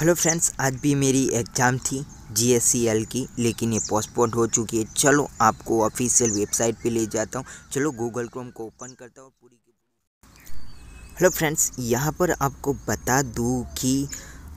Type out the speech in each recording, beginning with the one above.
hello friends आज भी मेरी एग्ज़ाम थी जी की लेकिन ये पोस्टपोन हो चुकी है चलो आपको ऑफिशियल वेबसाइट पे ले जाता हूँ चलो गूगल क्रोम को ओपन करता हूँ पूरी हेलो फ्रेंड्स यहाँ पर आपको बता दूँ कि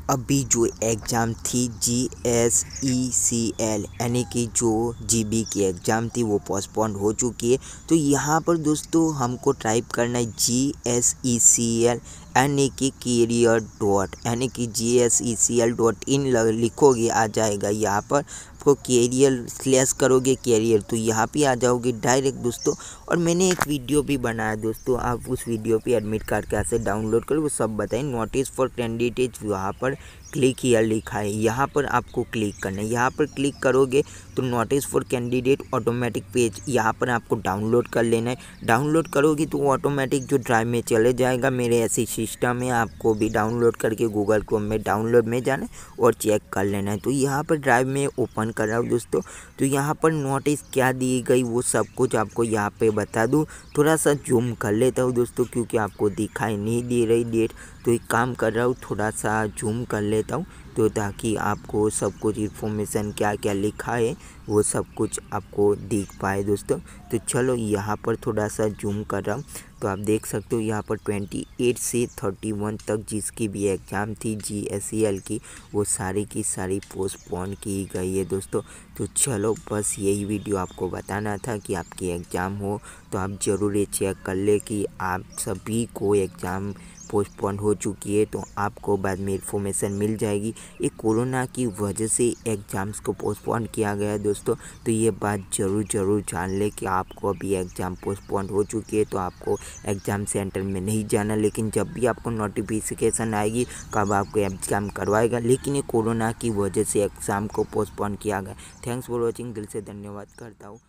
अभी जो एग्ज़ाम थी जी एस ई सी एल यानी कि जो जी बी की एग्ज़ाम थी वो पोस्टपोन हो चुकी है तो यहाँ पर दोस्तों हमको टाइप करना है जी एस ई सी एल यानी कि कीरियर डॉट यानी कि G S E C L dot in लिखोगे आ जाएगा यहाँ पर आपको कैरियर स्लैश करोगे कैरियर तो यहाँ पे आ जाओगे डायरेक्ट दोस्तों और मैंने एक वीडियो भी बनाया दोस्तों आप उस वीडियो पे एडमिट कार्ड कैसे डाउनलोड करो वो सब बताएं नोटिस फॉर कैंडिडेट वहाँ पर क्लिक या लिखा है यहाँ पर आपको क्लिक करना है यहाँ पर क्लिक करोगे तो notice for candidate automatic page यहाँ पर आपको डाउनलोड कर लेना है डाउनलोड करोगे तो ऑटोमेटिक जो ड्राइव में चले जाएगा मेरे ऐसे सिस्टम है आपको भी डाउनलोड करके गूगल क्रोम में डाउनलोड में जाना है और चेक कर लेना है तो यहाँ पर ड्राइव में ओपन कर रहा हूँ दोस्तों तो यहाँ पर नोटिस क्या दी गई वो सब कुछ आपको यहाँ पे बता दूँ थोड़ा सा जूम कर लेता हूँ दोस्तों क्योंकि आपको दिखाई नहीं दे रही डेट तो एक काम कर रहा हूँ थोड़ा सा जूम कर लेता हूँ तो ताकि आपको सब कुछ इन्फॉर्मेशन क्या क्या लिखा है वो सब कुछ आपको दिख पाए दोस्तों तो चलो यहाँ पर थोड़ा सा जूम कर रहा हूँ तो आप देख सकते हो यहाँ पर 28 से 31 तक जिसकी भी एग्ज़ाम थी जी e की वो सारी की सारी पोस्टपोन की गई है दोस्तों तो चलो बस यही वीडियो आपको बताना था कि आपकी एग्ज़ाम हो तो आप ज़रूर ये चेक कर ले कि आप सभी को एग्ज़ाम पोस्टपोन हो चुकी है तो आपको बाद में इन्फॉर्मेशन मिल जाएगी ये कोरोना की वजह से एग्ज़ाम्स को पोस्टपोन किया गया दोस्तों तो ये बात ज़रूर ज़रूर जान ले कि आपको अभी एग्ज़ाम पोस्टपोन हो चुकी है तो आपको एग्ज़ाम सेंटर में नहीं जाना लेकिन जब भी आपको नोटिफिकेशन आएगी कब आपको एग्ज़ाम करवाएगा लेकिन ये कोरोना की वजह से एग्ज़ाम को पोस्टपोन किया गया थैंक्स फॉर वॉचिंग दिल से धन्यवाद करता हूँ